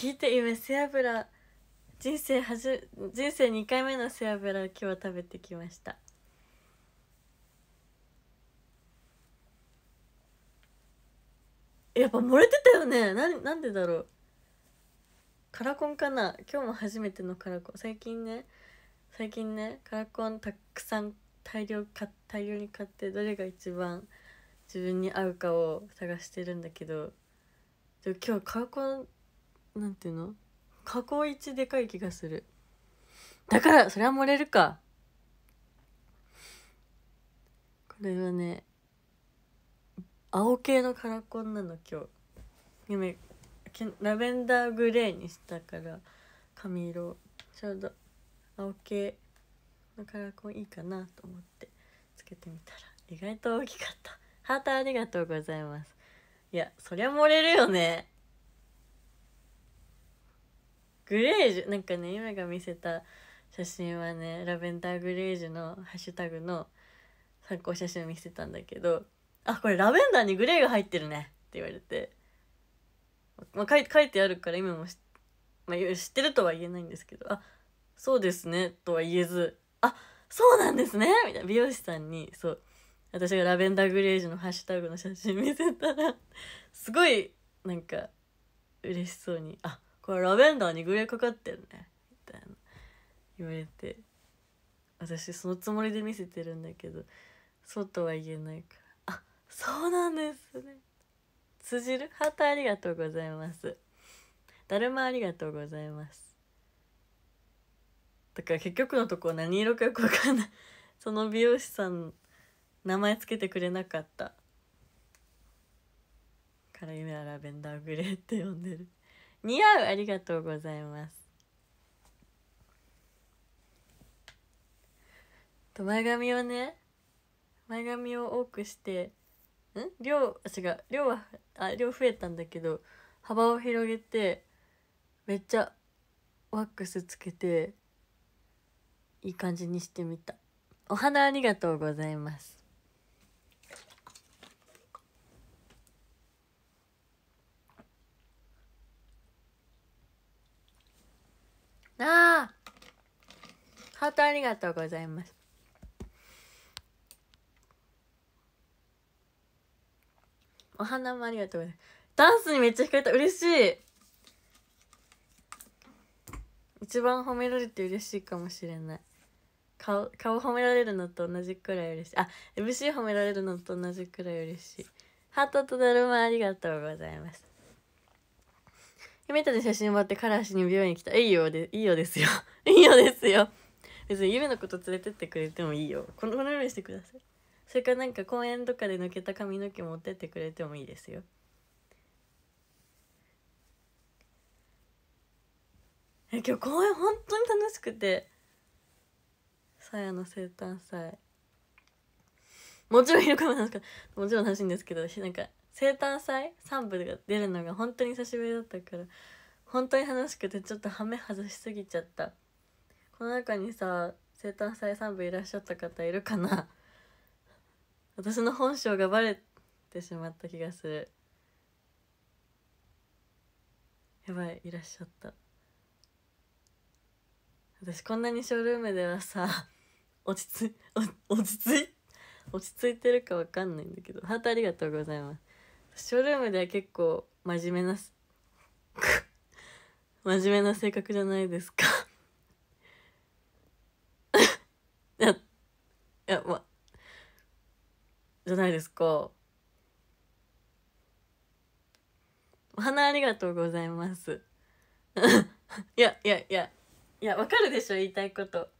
聞いて今背脂人生はじ人生2回目の背脂を今日は食べてきましたやっぱ漏れてたよねななんでだろうカラコンかな今日も初めてのカラコン最近ね最近ねカラコンたくさん大量か大量に買ってどれが一番自分に合うかを探してるんだけどでも今日カラコンなんていうの過去一でかい気がするだからそれは漏れるかこれはね青系のカラコンなの今日ラベンダーグレーにしたから髪色ちょうど青系のカラコンいいかなと思ってつけてみたら意外と大きかったハートありがとうございますいやそりゃ漏れるよねグレージュなんかね今が見せた写真はねラベンダーグレージュのハッシュタグの参考写真を見せたんだけど「あこれラベンダーにグレーが入ってるね」って言われて、まあ、書い書いてあるから今も知,、まあ、知ってるとは言えないんですけど「あそうですね」とは言えず「あそうなんですね」みたいな美容師さんにそう私がラベンダーグレージュのハッシュタグの写真見せたらすごいなんか嬉しそうに「あこれラベンダーにグレーかかってんね」みたいな言われて私そのつもりで見せてるんだけどそうとは言えないから「あそうなんですね」通じるハートありがとうございますだるまありがとうございますだから結局のとこ何色かよくわかんないその美容師さん名前つけてくれなかったから夢はラベンダーグレーって呼んでる似合うありがとうございますと前髪をね前髪を多くしてん量違う量はあ量増えたんだけど幅を広げてめっちゃワックスつけていい感じにしてみたお花ありがとうございますあーハートありがとうございますお花もありがとうございますダンスにめっちゃ惹かれた嬉しい一番褒められて嬉しいかもしれない顔顔褒められるのと同じくらい嬉しいあ MC 褒められるのと同じくらい嬉しいハートとだるまありがとうございます夢たち写真もらってからしに美容院来たいいよでいいよですよ いいよですよ別に夢のこと連れてってくれてもいいよこのようにしてくださいそれからなんか公園とかで抜けた髪の毛持ってってくれてもいいですよえ今日公園本当に楽しくてさやの生誕祭もちろん昼かもなんかもちろん楽しいんですけどなんか生誕祭三部が出るのが本当に久しぶりだったから本当に楽しくてちょっとハメ外しすぎちゃったこの中にさ生誕祭三部いらっしゃった方いるかな私の本性がバレてしまった気がするやばいいらっしゃった私こんなにショールームではさ落ち着落ち着い落ち着いてるかわかんないんだけどハートありがとうございますショールームでは結構真面目な 真面目な性格じゃないですかい やいやまじゃないですかお花ありがとうございます いやいやいやいやわかるでしょ言いたいこと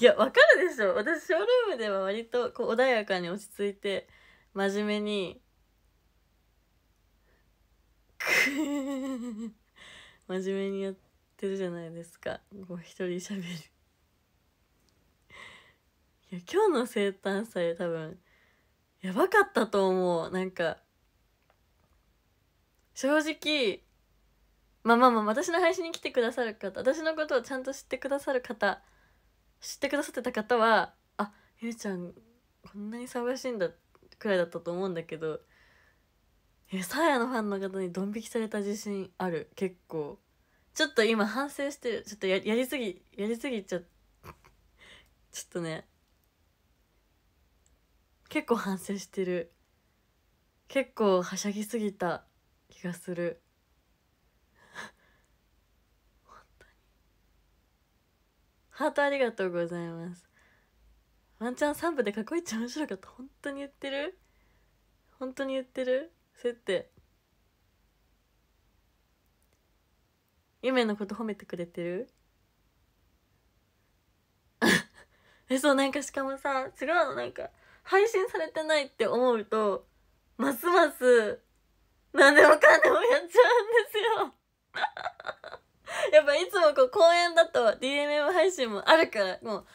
いや、わかるでしょ私、ショールームでは割と、こう、穏やかに落ち着いて、真面目に、真面目にやってるじゃないですか。こう、一人喋る。いや、今日の生誕祭多分、やばかったと思う。なんか、正直、まあまあまあ、私の配信に来てくださる方、私のことをちゃんと知ってくださる方、知ってくださってた方はあゆうちゃんこんなに騒がしいんだくらいだったと思うんだけどえサーヤのファンの方にドン引きされた自信ある結構ちょっと今反省してるちょっとやりすぎやりすぎちゃちょっとね結構反省してる結構はしゃぎすぎた気がするハートありがとうございますワンチャン3部で過ちゃ面白かった本当に言ってる本当に言ってるそうやって夢のこと褒めてくれてる えそうなんかしかもさ違うのなんか配信されてないって思うとますます何でもかんでもやっちゃうんですよ やっぱいつもこう公演だと DMM 配信もあるからもう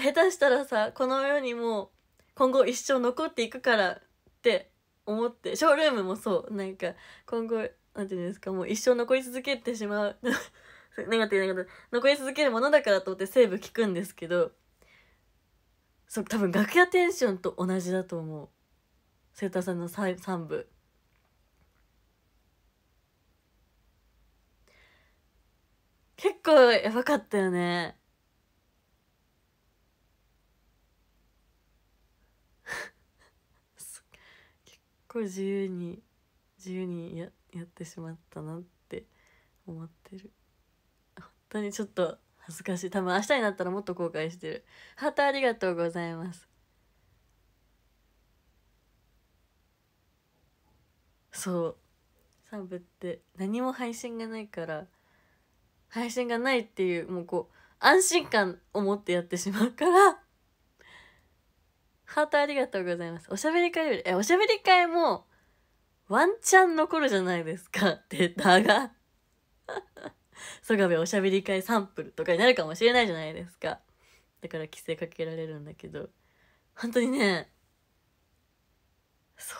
下手したらさこの世にも今後一生残っていくからって思ってショールームもそうなんか今後なんていうんですかもう一生残り続けてしまうネガティブなこと残り続けるものだからと思ってセーブ聞くんですけどそう多分楽屋テンションと同じだと思う瀬田さんの3部。結構やばかったよね。結構自由に、自由にややってしまったなって思ってる。本当にちょっと恥ずかしい。多分明日になったらもっと後悔してる。ハートありがとうございます。そう。サブって何も配信がないから。配信がないっていうもうこう安心感を持ってやってしまうからハートありがとうございますおしゃべり会よりえおしゃべり会もワンチャン残るじゃないですか データが曽我部おしゃべり会サンプルとかになるかもしれないじゃないですかだから規制かけられるんだけど本当にねそう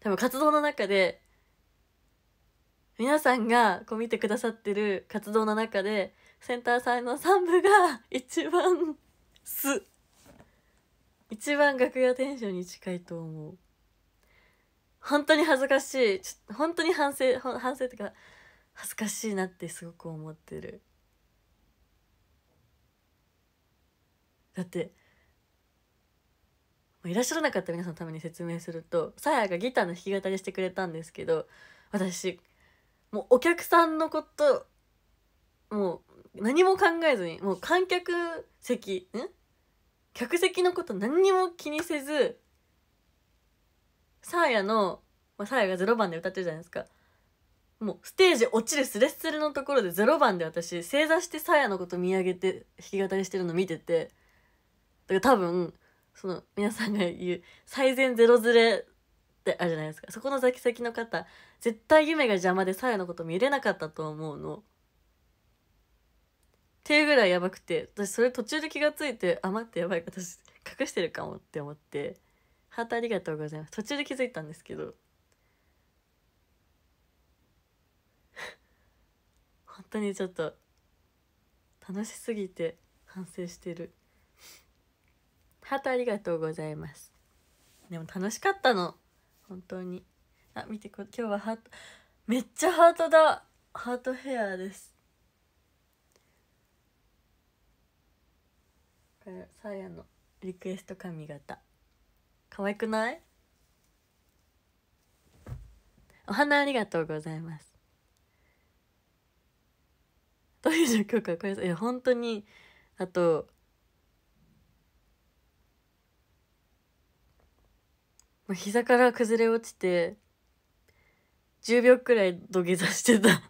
多分活動の中で皆さんがこう見てくださってる活動の中でセンターさんの3部が 一番素一番楽屋テンションに近いと思う本当に恥ずかしいちょ本当に反省反省ってか恥ずかしいなってすごく思ってるだっていらっしゃらなかった皆さんのために説明するとさやがギターの弾き語りしてくれたんですけど私もうお客さんのこともう何も考えずにもう観客席ん客席のこと何にも気にせずサーヤの、まあ、サーヤが0番で歌ってるじゃないですかもうステージ落ちるスレスレのところで0番で私正座してサーヤのこと見上げて弾き語りしてるの見ててだから多分その皆さんが言う最善ゼロズレってあるじゃないですかそこの先先の方絶対夢が邪魔でさやのこと見れなかったと思うの。っていうぐらいやばくて私それ途中で気が付いてあ待ってやばい私隠してるかもって思ってハートありがとうございます途中で気づいたんですけど 本当にちょっと楽しすぎて反省してるハートありがとうございますでも楽しかったの本当にあ見て今日はハートめっちゃハートだハートヘアですこれサーヤのリクエスト髪型可愛くないお花ありがとうございますどういう状況かこれいや本当にあともう膝から崩れ落ちて、10秒くらい土下座してた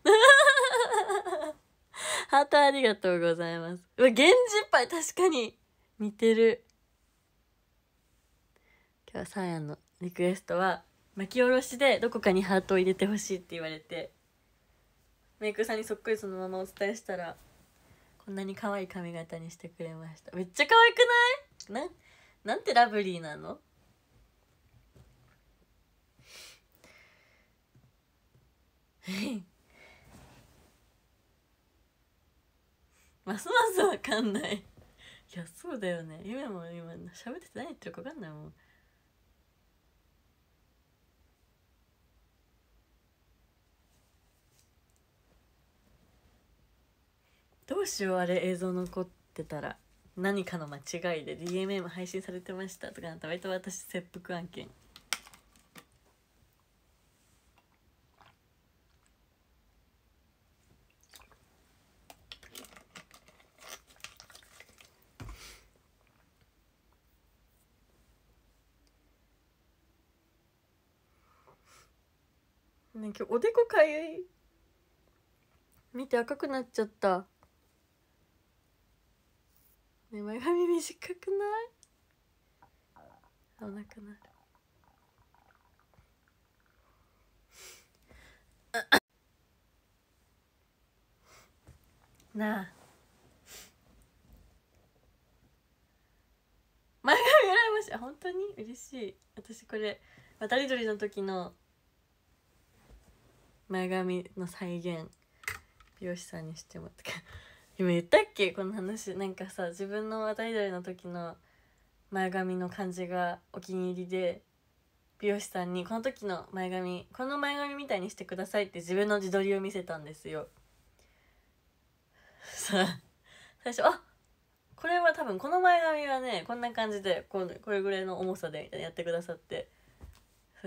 ハートありがとうございます。うわ、源氏ぱい確かに似てる。今日はサーヤのリクエストは、巻き下ろしでどこかにハートを入れてほしいって言われて、メイクさんにそっくりそのままお伝えしたら、こんなに可愛い髪型にしてくれました。めっちゃ可愛くないな、なんてラブリーなの ますますわかんないいやそうだよね夢も今喋ってて何言ってるか分かんないもんどうしようあれ映像残ってたら何かの間違いで DMM 配信されてましたとかなった割と私切腹案件今日おでこかゆい見て赤くなっちゃったね前髪短くないあ、なくなるなあ前髪羨ましい本当に嬉しい私これ渡り鳥の時の前髪の再現美容師さんにしてもとか今言ったっけこの話なんかさ自分の渡りの時の前髪の感じがお気に入りで美容師さんにこの時の前髪この前髪みたいにしてくださいって自分の自撮りを見せたんですよさあ最初あこれは多分この前髪はねこんな感じでこうこれぐらいの重さでみたいなやってくださって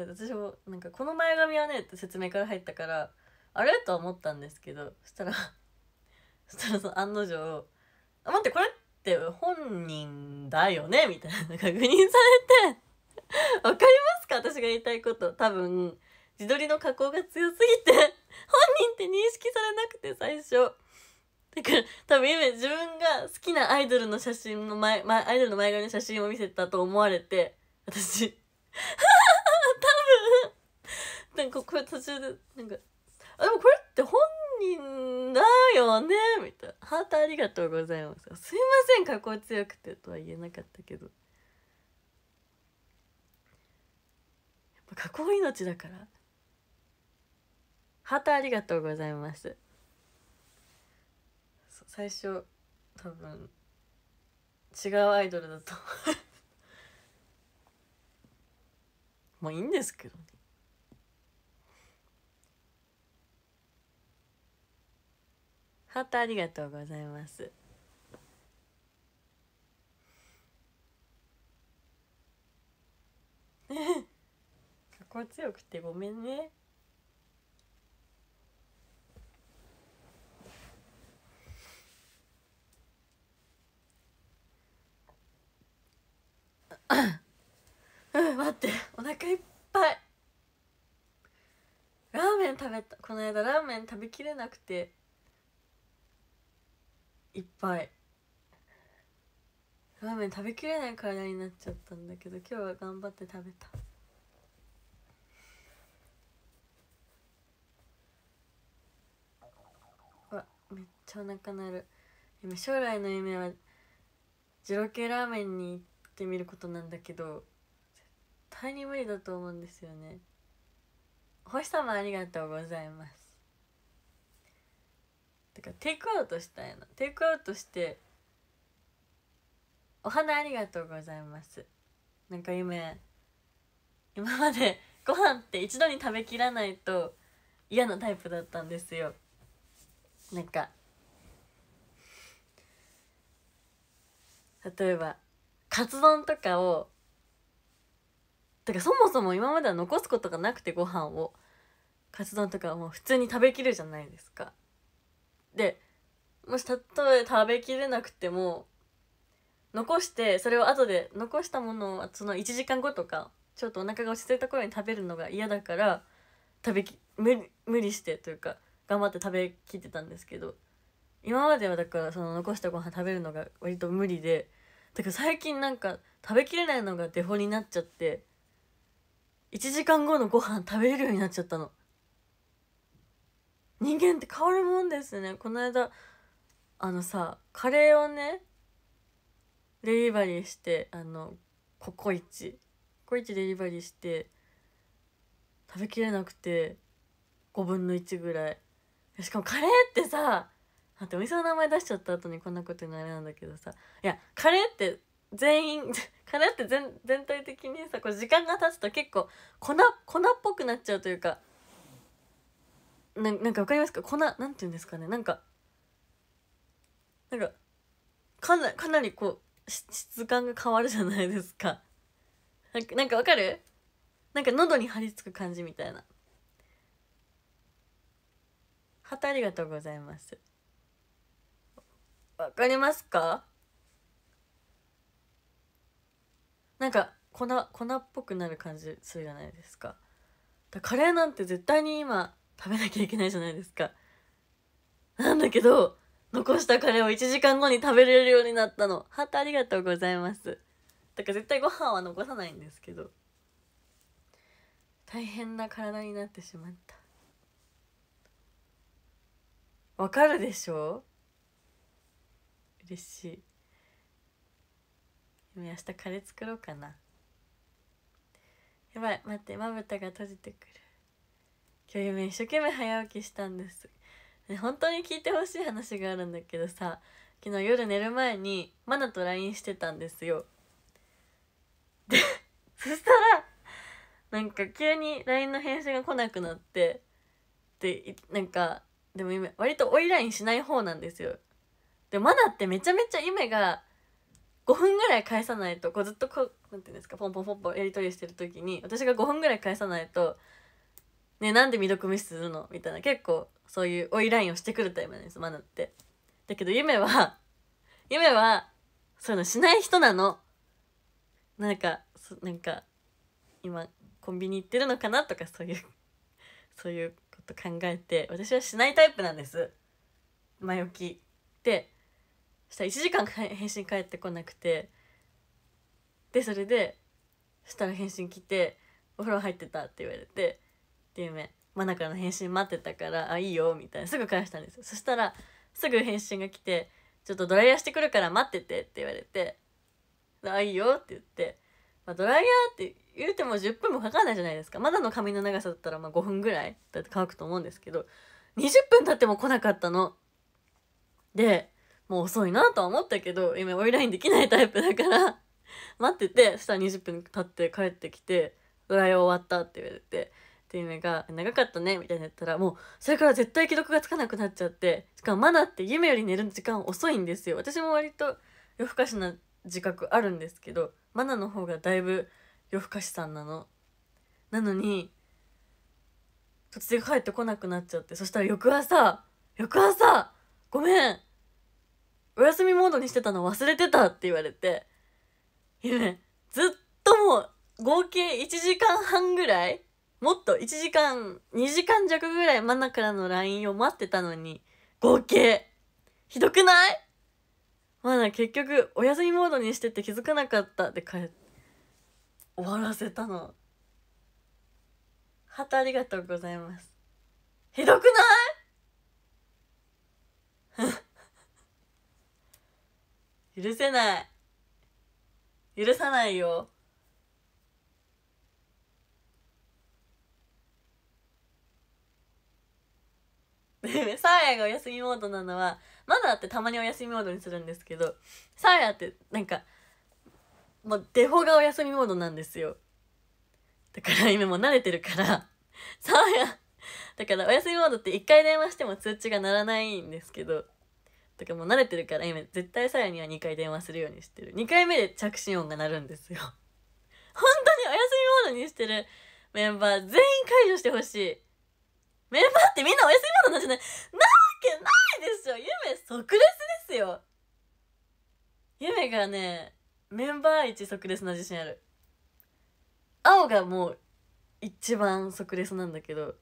私もなんかこの前髪はねって説明から入ったからあれとは思ったんですけどそしたら そしたらその案の定「あ待ってこれって本人だよね」みたいな確認されてわかりますか私が言いたいこと多分自撮りの加工が強すぎて本人って認識されなくて最初。だから多分今自分が好きなアイドルの写真の前、前アイドルの前髪の写真を見せたと思われて私「なんかこれ途中でなんかあでもこれって本人だよねみたいな「ハートありがとうございます」「すいません加工強くて」とは言えなかったけどやっぱ加工命だから「ハートありがとうございます」最初多分違うアイドルだともういいんですけどねハーありがとうございます心強 くてごめんねうん待ってお腹いっぱいラーメン食べたこの間ラーメン食べきれなくていっぱいラーメン食べきれない体になっちゃったんだけど今日は頑張って食べたわめっちゃお腹鳴る今将来の夢は二郎系ラーメンに行ってみることなんだけど絶対に無理だと思うんですよね星様ありがとうございますだからテイクアウトしたいなテイクアウトして「お花ありがとうございます」なんか夢今までご飯って一度に食べきらないと嫌なタイプだったんですよなんか例えばカツ丼とかをだからそもそも今までは残すことがなくてご飯をカツ丼とかはもう普通に食べきるじゃないですかでもしたとえ食べきれなくても残してそれを後で残したものはその1時間後とかちょっとお腹が落ち着いた頃に食べるのが嫌だから食べき無理してというか頑張って食べきってたんですけど今まではだからその残したご飯食べるのが割と無理でだから最近なんか食べきれないのがデフォになっちゃって1時間後のご飯食べれるようになっちゃったの人間って変わるもんですねこの間あのさカレーをねデリバリーしてあのココイチココイチデリバリーして食べきれなくて5分の1ぐらいしかもカレーってさだってお店の名前出しちゃった後にこんなことになれなんだけどさいやカレーって全員 カレーって全全体的にさこう時間が経つと結構粉粉っぽくなっちゃうというかななんかわかりますか粉なんて言うんですかねなんかなんかかなかなりこう質感が変わるじゃないですかなんかわかるなんか喉に張り付く感じみたいな旗ありがとうございますわかりますかなんか粉粉っぽくなる感じするじゃないですかだカレーなんて絶対に今食べなきゃいけないじゃないですか。なんだけど、残したカレーを1時間後に食べれるようになったの。ハートありがとうございます。だから絶対ご飯は残さないんですけど。大変な体になってしまった。わかるでしょ嬉しい。明日カレー作ろうかな。やばい、待って、まぶたが閉じてくる。今日夢一生懸命早起きしたんです、ね、本当に聞いてほしい話があるんだけどさ昨日夜寝る前にマナと LINE してたんですよで そしたらなんか急に LINE の返信が来なくなってでなんかでも今割と追い LINE しない方なんですよでマナってめちゃめちゃ夢が5分ぐらい返さないとこうずっとこうなんていうんですかポンポンポンポンやり取りしてる時に私が5分ぐらい返さないとねなんで未読無視するのみたいな結構そういう追いラインをしてくるタイプなんですマナって。だけど夢は 夢はそういうのしない人なの。なんかなんか今コンビニ行ってるのかなとかそういう そういうこと考えて私はしないタイプなんです前置き。でしたら1時間返信返ってこなくてでそれでしたら返信来て「お風呂入ってた」って言われてって夢真中の返信待ってたから「あいいよ」みたいなすぐ返したんですよそしたらすぐ返信が来て「ちょっとドライヤーしてくるから待ってて」って言われて「あいいよ」って言って、まあ、ドライヤーって言うても10分もかかんないじゃないですかまだの髪の長さだったらま5分ぐらいだって乾くと思うんですけど20分経っても来なかったの。でもう遅いなとは思ったけど今オイラインできないタイプだから待っててそしたら20分経って帰ってきて「ドライヤー終わった」って言われて。っていうのが長かったねみたいなやったらもうそれから絶対既読がつかなくなっちゃってしかもマナって夢より寝る時間遅いんですよ私も割と夜更かしな自覚あるんですけどマナの方がだいぶ夜更かしさんなのなのに突然帰ってこなくなっちゃってそしたら翌朝翌朝ごめんお休みモードにしてたの忘れてたって言われて夢ずっともう合計1時間半ぐらいもっと1時間2時間弱ぐらいマナからの LINE を待ってたのに合計ひどくないマナ結局お休みモードにしてて気づかなかったで帰って終わらせたのハたトありがとうございますひどくない 許せない許さないよサーヤがお休みモードなのはまだーってたまにお休みモードにするんですけどサーヤってなんかもうデフォがお休みモードなんですよだから今もう慣れてるからサーヤだからお休みモードって1回電話しても通知が鳴らないんですけどだからもう慣れてるから今絶対さやには2回電話するようにしてる2回目で着信音が鳴るんですよ本当にお休みモードにしてるメンバー全員解除してほしいメンバーってみんね、なわけないでしょ夢即レスですよ夢がね、メンバー一即レスな自信ある。青がもう一番即レスなんだけど、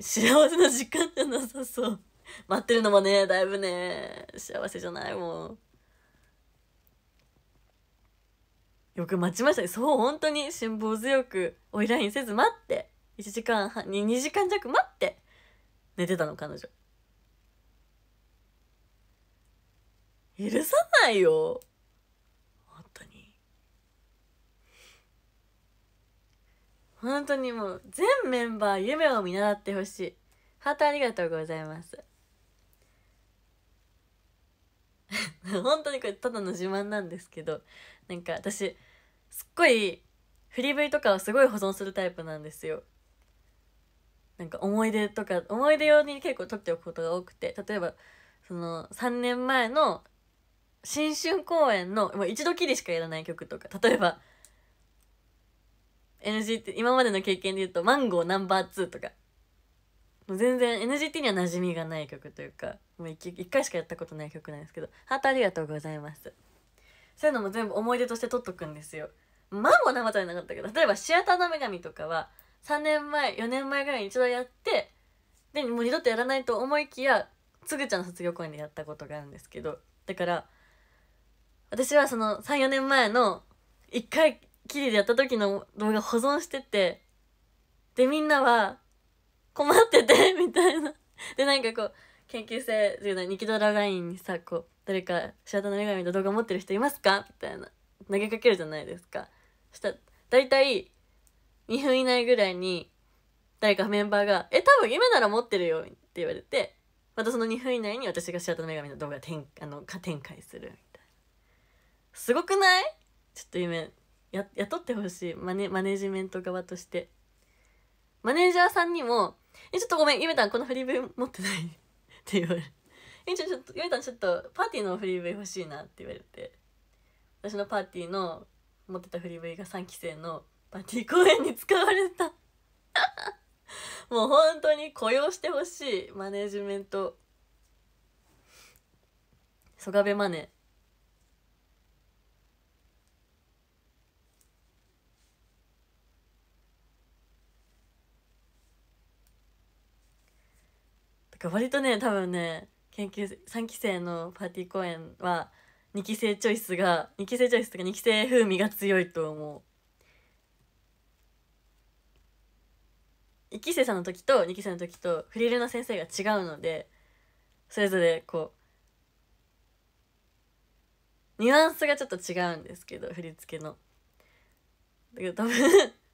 幸せな時間じゃなさそう。待ってるのもね、だいぶね、幸せじゃないもう。よく待ちましたね。そう、本当に辛抱強く、オイラインせず待って。1時間半、2時間弱待って。寝てたの彼女許さないよ本当に本当にもう全メンバー夢を見習ってほしいハートありがとうございます 本当にこれただの自慢なんですけどなんか私すっごい振り V とかをすごい保存するタイプなんですよなんか思い出とか思い出用に結構撮っておくことが多くて例えばその3年前の新春公演のもう一度きりしかやらない曲とか例えば NGT 今までの経験で言うと「マンゴーナンバー2」とかもう全然 NGT には馴染みがない曲というかもう 1, 1回しかやったことない曲なんですけど「ハートありがとうございます」そういうのも全部思い出として撮っとくんですよ。マンゴーとはなかったけど例えば「シアターの女神」とかは「3年前4年前ぐらいに一度やってでもう二度とやらないと思いきやつぐちゃんの卒業公演でやったことがあるんですけどだから私はその34年前の1回きりでやった時の動画保存しててでみんなは困ってて みたいなでなんかこう研究生というのはニキドララインにさこう誰か白田の女神の動画持ってる人いますかみたいな投げかけるじゃないですかした大体2分以内ぐらいに、誰かメンバーが、え、多分今なら持ってるよって言われて、またその2分以内に私がアトの女神の動画展あの展開するみたいな。すごくないちょっと夢、や、雇ってほしい。マネ、マネジメント側として。マネージャーさんにも、え、ちょっとごめん、夢めたんこの振り分持ってない って言われる。え、ちょ、ちょっと、ゆたんちょっとパーティーの振り分欲しいなって言われて。私のパーティーの持ってた振り V が3期生のパティ公演に使われた もう本当に雇用してほしいマネジメントソガベマネだから割とね多分ね研究3期生のパーティー公演は2期生チョイスが2期生チョイスとか2期生風味が強いと思う1期生さんの時と2期生の時とフリルの先生が違うのでそれぞれこうニュアンスがちょっと違うんですけど振り付けの。だけど多分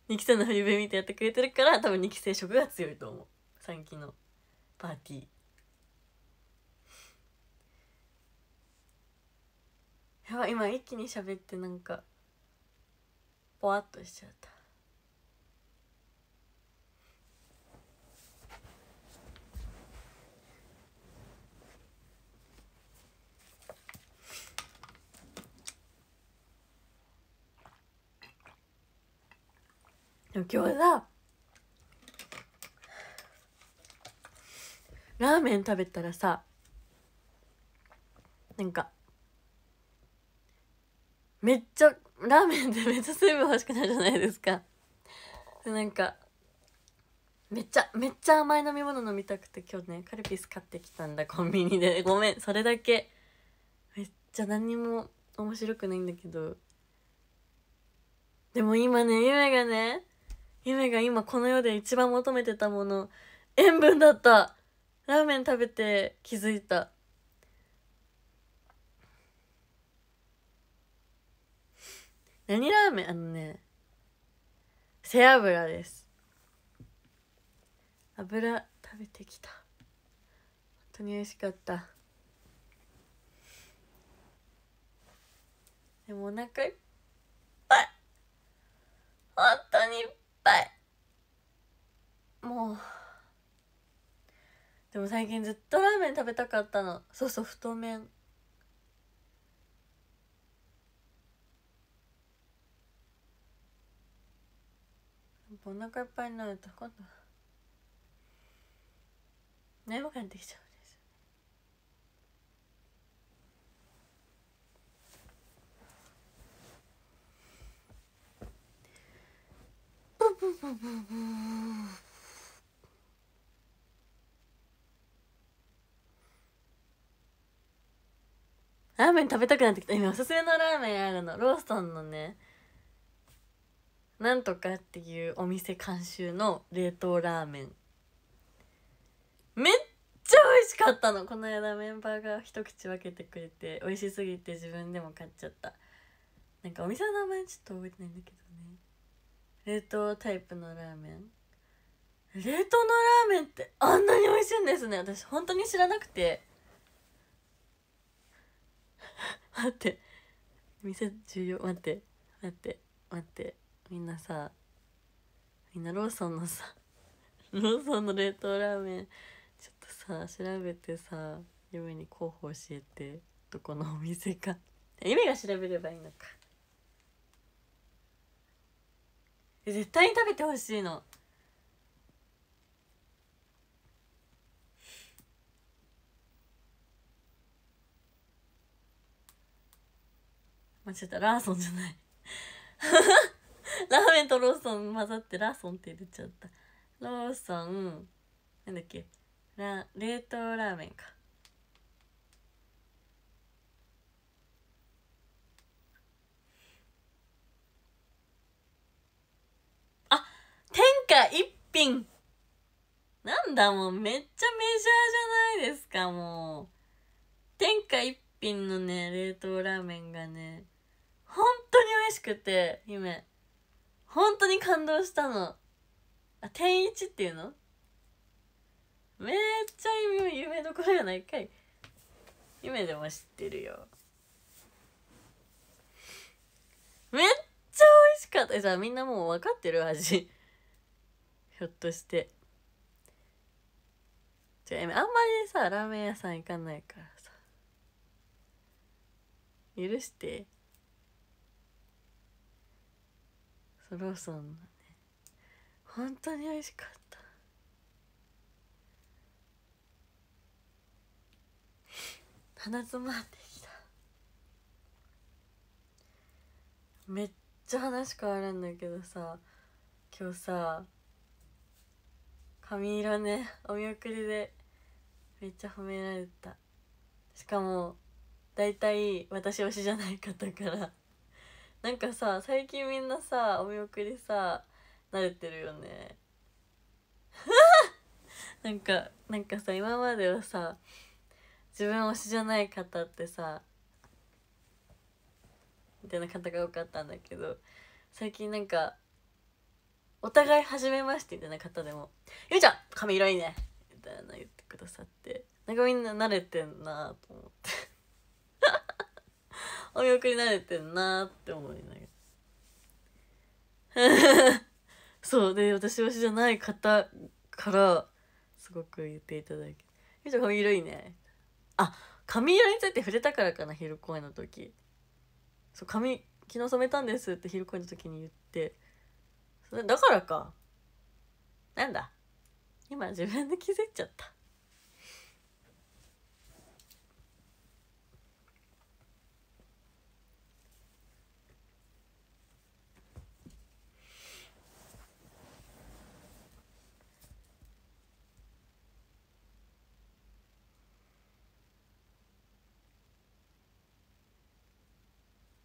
2期生の振り部見てやってくれてるから多分2期生色が強いと思う3期のパーティー。やば今一気に喋ってなんかぽわっとしちゃった。餃さラーメン食べたらさなんかめっちゃラーメンってめっちゃ水分欲しくなるじゃないですかなんかめっちゃめっちゃ甘い飲み物飲みたくて今日ねカルピス買ってきたんだコンビニでごめんそれだけめっちゃ何も面白くないんだけどでも今ね夢がね夢が今この世で一番求めてたもの塩分だったラーメン食べて気づいた何ラーメンあのね背脂です油食べてきた本当に美味しかったでもお腹いっぱい本当にいっぱいもうでも最近ずっとラーメン食べたかったのそうそう太麺お腹いっぱいになると今度眠くなってきちゃうラーメン食べたくなってきた今おすすめのラーメンあるのローソンのねなんとかっていうお店監修の冷凍ラーメンめっちゃ美味しかったのこの間メンバーが一口分けてくれて美味しすぎて自分でも買っちゃったなんかお店の名前ちょっと覚えてないんだけどね冷凍タイプのラーメン冷凍のラーメンってあんなに美味しいんですね私本当に知らなくて 待って店重要待って待って待ってみんなさみんなローソンのさ ローソンの冷凍ラーメンちょっとさ調べてさ夢に候補教えてどこのお店か夢が調べればいいのか絶対に食べてほしいのち違ったラーソンじゃない ラーメンとローソン混ざってラーソンって出ちゃったローソンなんだっけラ冷凍ラーメンかか一品なんだもうめっちゃメジャーじゃないですかもう。天下一品のね、冷凍ラーメンがね、本当に美味しくて、夢。本当に感動したの。あ、天一っていうのめっちゃ夢、夢どころやないかい。夢でも知ってるよ。めっちゃ美味しかった。じゃあみんなもう分かってる味。ひょっとして違うあんまりさラーメン屋さん行かないからさ許してそろローソンのね本当に美味しかったつまってきためっちゃ話変わるんだけどさ今日さ髪色ねお見送りでめっちゃ褒められたしかも大体私推しじゃない方からなんかさ最近みんなさお見送りさ慣れてるよね なんかなんかさ今まではさ自分推しじゃない方ってさみたいな方が多かったんだけど最近なんかお互い初めましてみたいな方でも「ゆうちゃん髪色いいね」みたいな言ってくださってなんかみんな慣れてんなと思って お見送り慣れてんなって思いながら そうで私推しじゃない方からすごく言っていただて「ゆうちゃん髪色いいね」あ髪色について触れたからかな昼公演の時そう髪昨日染めたんですって昼公演の時に言ってだからかなんだ今自分で気づいちゃった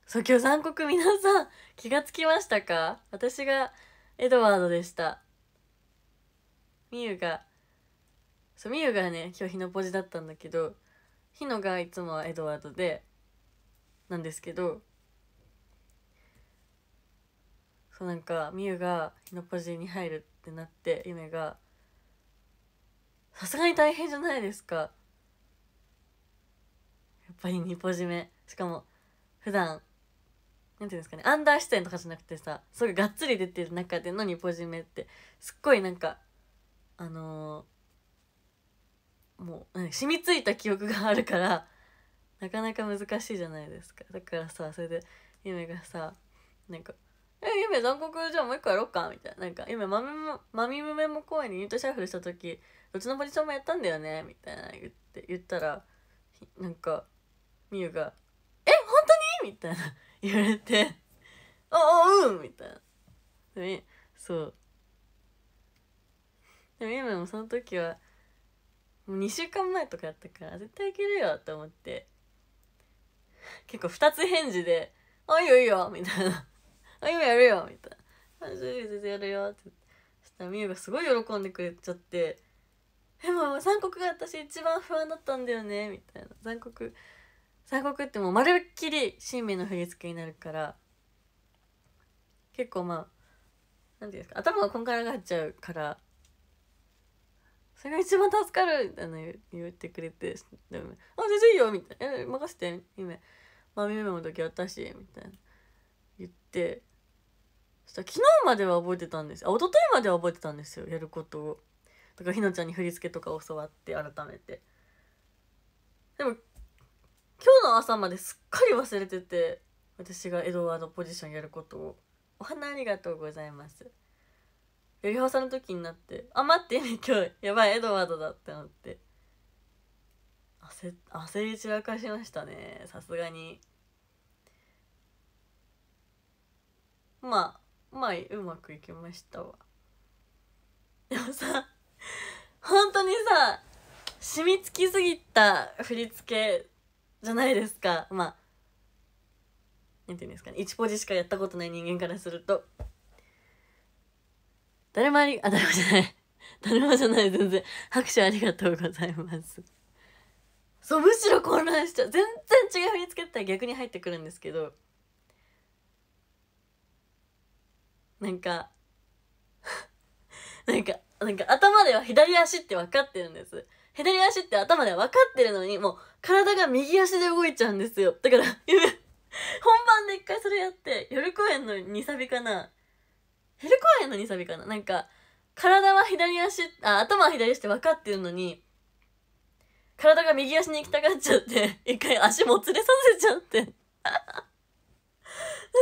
そう今日残酷皆さん気がつきましたか私がエドワードでしたみゆがそうみゆがね今日日のポジだったんだけど日のがいつもはエドワードでなんですけどそうなんかみゆが日のポジに入るってなって夢がさすがに大変じゃないですかやっぱり2ポジ目しかも普段なんていうんですかねアンダー視点とかじゃなくてさすごいがっつり出てる中での2ポジメってすっごいなんかあのー、もう染みついた記憶があるからなかなか難しいじゃないですかだからさそれで夢がさなんか「え夢残酷じゃあもう一個やろうか」みたいななんか夢まみもまみむめも公園にユニットシャッフルした時うちのポジションもやったんだよねみたいな言って言ったらなんかみゆが「え本みたいな言われて「ああうん!」みたいな。でそうでも今もその時はもう2週間前とかやったから絶対いけるよって思って結構2つ返事で「あいいよいいよ」みたいな「あ今やるよ」みたいな「あ全然やるよ」ってそしたらみゆがすごい喜んでくれちゃって「でも残酷が私一番不安だったんだよね」みたいな「残酷三国ってもうまるっきり新兵の振り付けになるから結構まあ何ていうんですか頭がこんがらがっちゃうからそれが一番助かるみたいな言ってくれて「でもあ全然いいよ」みたいな「任せて夢まみ夢の時私」みたいな言ってそしたら昨日までは覚えてたんですあ一昨日までは覚えてたんですよやることをだからひなちゃんに振り付けとか教わって改めてでも今日の朝まですっかり忘れてて私がエドワードポジションやることをお花ありがとうございますやりはサの時になってあ待ってね今日やばいエドワードだってなって焦焦り散らかしましたねさすがにまあまあうまくいきましたわでもさ本当にさ染みつきすぎた振り付けじゃないですかまあなんていうんですかね1ポジしかやったことない人間からすると誰もありあ誰もじゃない 誰もじゃない全然拍手ありがとうございますそうむしろ混乱しちゃう全然違う振り付けたら逆に入ってくるんですけどなんか なんかなんか頭では左足って分かってるんです左足って頭で分かってるのに、もう体が右足で動いちゃうんですよ。だから、本番で一回それやって、夜公演のニサビかな。夜公演のニサビかな。なんか、体は左足、あ、頭は左足って分かってるのに、体が右足に行きたがっちゃって、一回足もつれさせちゃって。で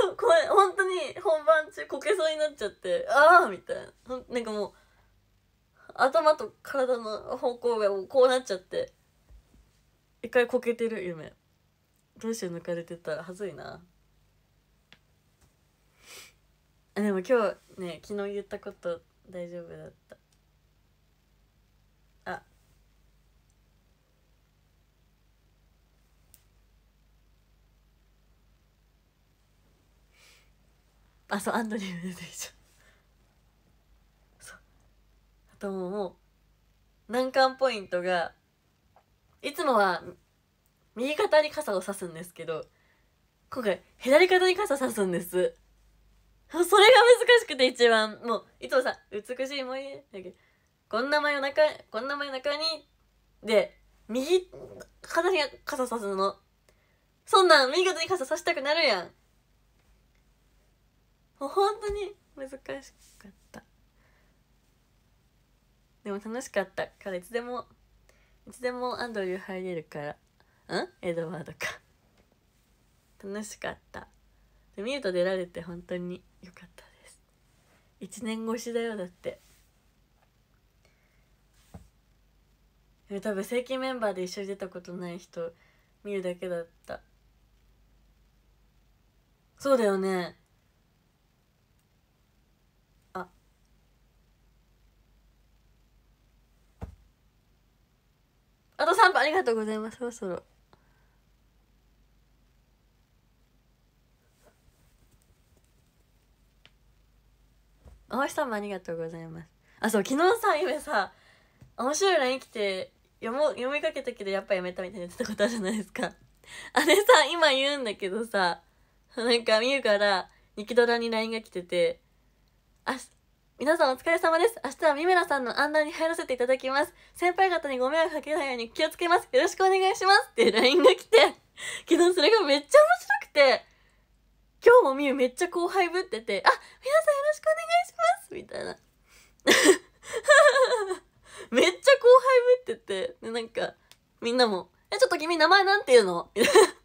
もこれ、本当に本番中こけそうになっちゃって、ああみたいな。なんかもう、頭と体の方向がこうなっちゃって一回こけてる夢どうして抜かれてたらはずいなあでも今日ね昨日言ったこと大丈夫だったああそうアンドリュー出てきちゃと思う難関ポイントがいつもは右肩に傘を差すんですけど今回左肩に傘差すんですそれが難しくて一番もういつもさ「美しいえだけこんな真夜中こんな真夜中にで右肩に傘差すのそんなん右肩に傘差したくなるやんもう本当に難しかったでも楽しかったからいつでもいつでもアンドリュー入れるからうんエドワードか楽しかったでミュート出られて本当に良かったです1年越しだよだって多分正規メンバーで一緒に出たことない人見るだけだったそうだよねあと3分ありがとうございますそろそろお橋さんもありがとうございますあそう昨日さめさ面白い LINE 来て読も読みかけたけどやっぱやめたみたいな言ってたことあるじゃないですかあれさ今言うんだけどさなんかみゆから「ニキドラ」に LINE が来てて「あ皆さんお疲れ様です。明日は三村さんの案内に入らせていただきます。先輩方にご迷惑かけないように気をつけます。よろしくお願いします。って LINE が来て、昨日それがめっちゃ面白くて、今日もみゆめっちゃ後輩ぶってて、あ、皆さんよろしくお願いしますみたいな。めっちゃ後輩ぶってて、で、なんか、みんなも、え、ちょっと君名前なんて言うのみたいな。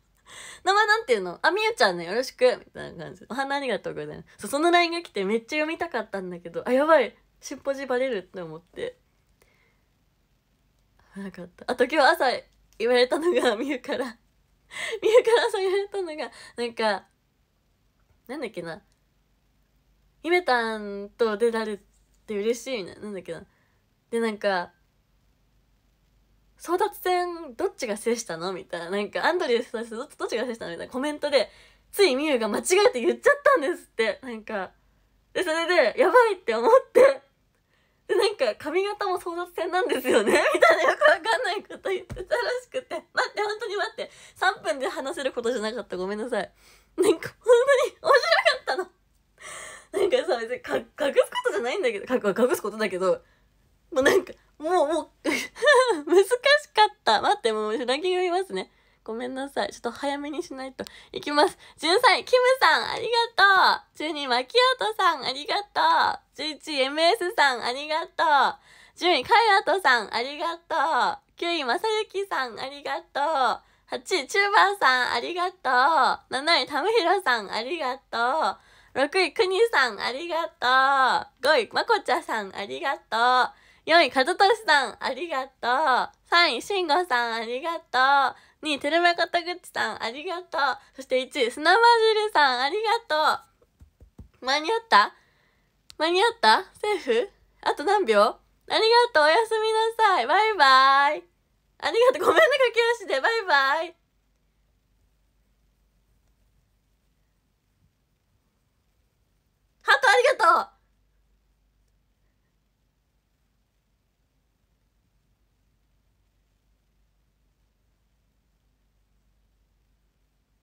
名前なんていうのあ、みゆちゃんね、よろしくみたいな感じ。お花ありがとうございます。そその LINE が来てめっちゃ読みたかったんだけど、あ、やばいシンポジバレるって思って。なかった。あと今日朝言われたのが、みゆからみゆから朝言われたのが、なんか、なんだっけな。ゆめたんと出られて嬉しいみたいな。なんだっけな。で、なんか、争奪戦どっちが制したのみたいななんかアンドリュースと手どっちが制したのみたいなコメントでついみゆが間違えて言っちゃったんですってなんかでそれでやばいって思ってでなんか髪型も争奪戦なんですよね みたいなよくわかんないこと言ってたらしくて待って本当に待って3分で話せることじゃなかったごめんなさいなんか本当に面白かったのなんかさ別に隠すことじゃないんだけど隠すことだけどもうなんかもう、もう 難しかった。待って、もう、ランキがいますね。ごめんなさい。ちょっと早めにしないと。いきます。13位、キムさん、ありがとう。12位、マキアートさん、ありがとう。11位、MS さん、ありがとう。10位、カイアートさん、ありがとう。9位、マサユキさん、ありがとう。8位、チューバーさん、ありがとう。7位、タムヒロさん、ありがとう。6位、クニさん、ありがとう。5位、マコちゃさん、ありがとう。4位、かとしさん、ありがとう。3位、しんごさん、ありがとう。2位、てるかとぐちさん、ありがとう。そして1位、すなまじるさん、ありがとう。間に合った間に合ったセーフあと何秒ありがとう、おやすみなさい。バイバイ。ありがとう、ごめんね、駆け足で。バイバイ。ハートありがとう